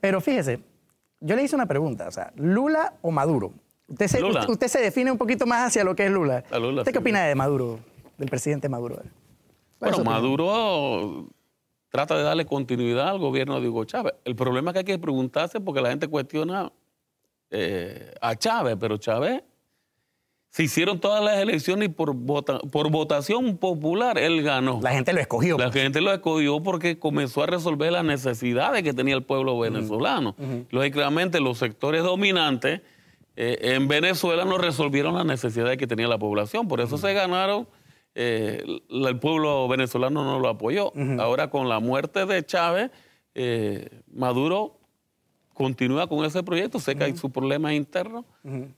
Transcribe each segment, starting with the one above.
Pero fíjese, yo le hice una pregunta, o sea, ¿Lula o Maduro? Usted se, define un poquito más hacia lo que es Lula. ¿Usted qué opina de Maduro, del presidente Maduro? Bueno, Maduro trata de darle continuidad al gobierno de Hugo Chávez. El problema es que hay que preguntarse porque la gente cuestiona eh, a Chávez, pero Chávez se hicieron todas las elecciones y por, por votación popular él ganó. La gente lo escogió. La pues. gente lo escogió porque comenzó a resolver las necesidades que tenía el pueblo venezolano. Lógicamente, los sectores dominantes eh, en Venezuela no resolvieron las necesidades que tenía la población. Por eso se ganaron, eh, el pueblo venezolano no lo apoyó. Ahora, con la muerte de Chávez, eh, Maduro continúa con ese proyecto. Sé que hay su problema interno,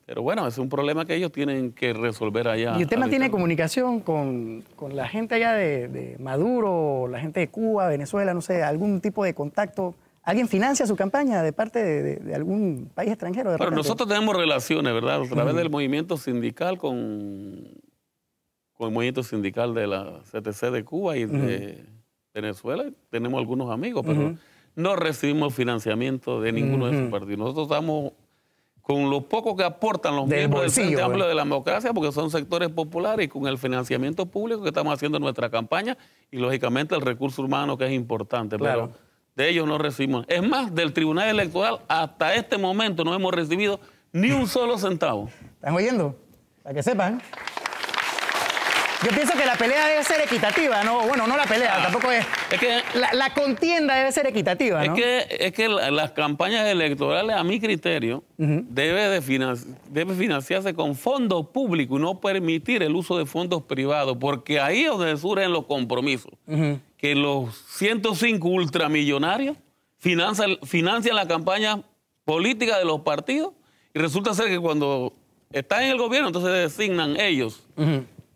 pero bueno, es un problema que ellos tienen que resolver allá. ¿Y usted tiene comunicación con, la gente allá de, Maduro, la gente de Cuba, Venezuela, no sé, algún tipo de contacto? ¿Alguien financia su campaña de parte de, algún país extranjero? pero nosotros tenemos relaciones, ¿verdad? A través del movimiento sindical con, con el movimiento sindical de la CTC de Cuba y de Venezuela. Tenemos algunos amigos, pero no recibimos financiamiento de ninguno de esos partidos. Nosotros estamos con lo poco que aportan los miembros del pues. de la Democracia, porque son sectores populares, y con el financiamiento público que estamos haciendo en nuestra campaña, y lógicamente el recurso humano que es importante. Pero de ellos no recibimos. Es más, del Tribunal Electoral hasta este momento no hemos recibido ni un solo centavo. ¿Están oyendo? Para que sepan. Yo pienso que la pelea debe ser equitativa, ¿no? Bueno, no la pelea, ah. tampoco es. la, contienda debe ser equitativa, ¿no? Es que, es que las campañas electorales, a mi criterio, deben debe, de financiarse con fondos públicos y no permitir el uso de fondos privados, porque ahí es donde surgen los compromisos. Que los 105 ultramillonarios financian, financian la campaña política de los partidos y resulta ser que cuando están en el gobierno, entonces designan ellos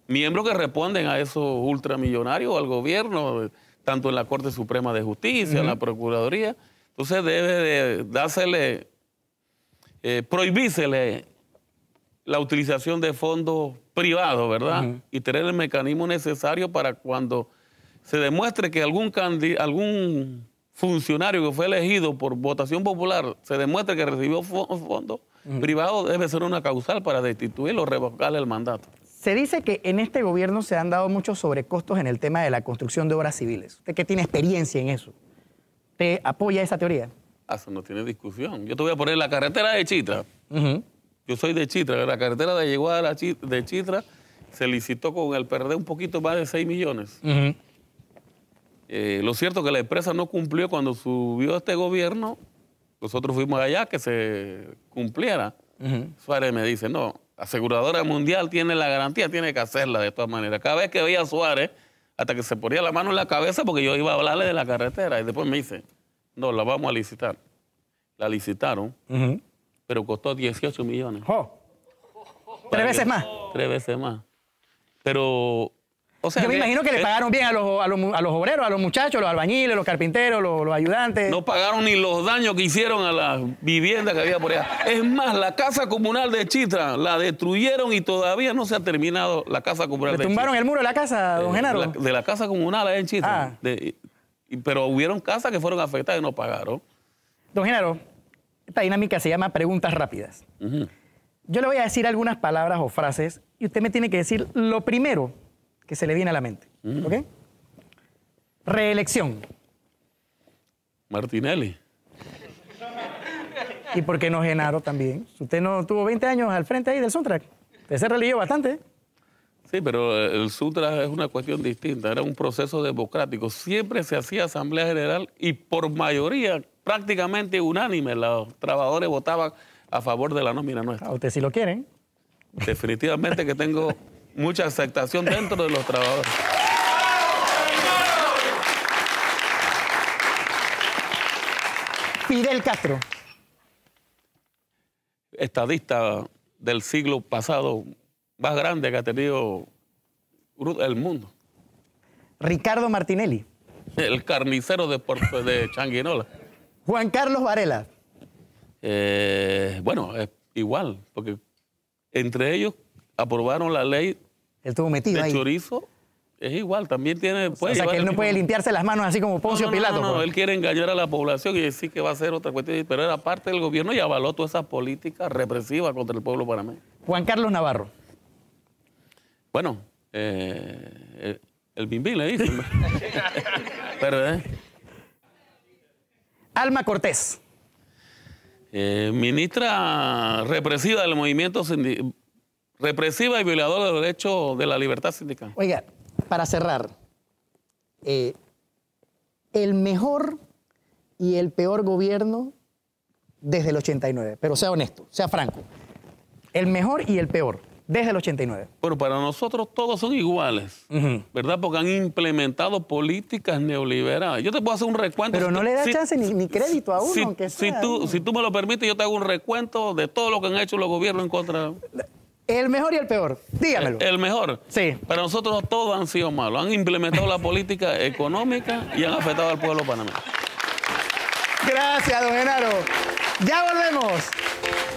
miembros que responden a esos ultramillonarios, al gobierno, tanto en la Corte Suprema de Justicia, en la Procuraduría. Entonces debe de dársele, eh, prohibírsele la utilización de fondos privados, ¿verdad? Y tener el mecanismo necesario para cuando se demuestre que algún, algún funcionario que fue elegido por votación popular se demuestre que recibió fondos privados, debe ser una causal para destituirlo o revocarle el mandato. Se dice que en este gobierno se han dado muchos sobrecostos en el tema de la construcción de obras civiles. Usted que tiene experiencia en eso, ¿te apoya esa teoría? Ah, eso no tiene discusión. Yo te voy a poner la carretera de Chitra. Yo soy de Chitra. La carretera de llegada de Chitra se licitó con el perder un poquito más de 6 millones. Eh, lo cierto es que la empresa no cumplió cuando subió este gobierno. Nosotros fuimos allá que se cumpliera. Suárez me dice, no, la aseguradora mundial tiene la garantía, tiene que hacerla de todas maneras. Cada vez que veía a Suárez, hasta que se ponía la mano en la cabeza porque yo iba a hablarle de la carretera. Y después me dice, no, la vamos a licitar. La licitaron, pero costó 18 millones. ¿Tres veces más? Tres veces más. Pero yo me imagino que le pagaron bien a los, a, a los obreros, a los muchachos, los albañiles, los carpinteros, los, ayudantes. No pagaron ni los daños que hicieron a las viviendas que había por allá. Es más, la casa comunal de Chitra la destruyeron y todavía no se ha terminado la casa comunal ¿Le tumbaron el muro de la casa, eh, don Genaro? de la casa comunal de en Chitra. Ah. pero hubieron casas que fueron afectadas y no pagaron. Don Genaro, esta dinámica se llama preguntas rápidas. Yo le voy a decir algunas palabras o frases y usted me tiene que decir lo primero que se le viene a la mente. Mm. ¿Ok? Reelección. Martinelli. Y por qué no Genaro también. Usted no tuvo 20 años al frente ahí del Sutra... Usted se religió bastante. Sí, pero eh, el Sutra es una cuestión distinta, era un proceso democrático. Siempre se hacía asamblea general y por mayoría, prácticamente unánime, los trabajadores votaban a favor de la nómina nuestra. A usted si lo quieren. Definitivamente que tengo mucha aceptación dentro de los trabajadores. Fidel Castro. Estadista del siglo pasado más grande que ha tenido el mundo. Ricardo Martinelli. El carnicero de, de Changuinola. Juan Carlos Varela. Eh, bueno, igual, porque entre ellos aprobaron la ley estuvo metido ahí. El chorizo es igual, también tiene... o sea, que él no puede limpiarse las manos así como Poncio Pilato. No, pues. él quiere engañar a la población y decir que va a ser otra cuestión, pero era parte del gobierno y avaló toda esa política represiva contra el pueblo mí Juan Carlos Navarro. Bueno, eh, eh, el bimbi le dicen. Eh. Alma Cortés. ministra represiva del movimiento sindical represiva y violadora de los derechos de la libertad sindical. Oiga, para cerrar, eh, el mejor y el peor gobierno desde el 89, pero sea honesto, sea franco, el mejor y el peor desde el 89. Pero para nosotros todos son iguales, ¿verdad? Porque han implementado políticas neoliberales. Yo te puedo hacer un recuento. Pero no le da chance ni, crédito a uno, aunque sea. tú, si tú me lo permites, yo te hago un recuento de todo lo que han hecho los gobiernos en contra. El mejor y el peor, dígamelo. El, mejor. Sí. Para nosotros todos han sido malos. Han implementado la política económica y han afectado al pueblo panameño. Gracias, don Genaro. Ya volvemos.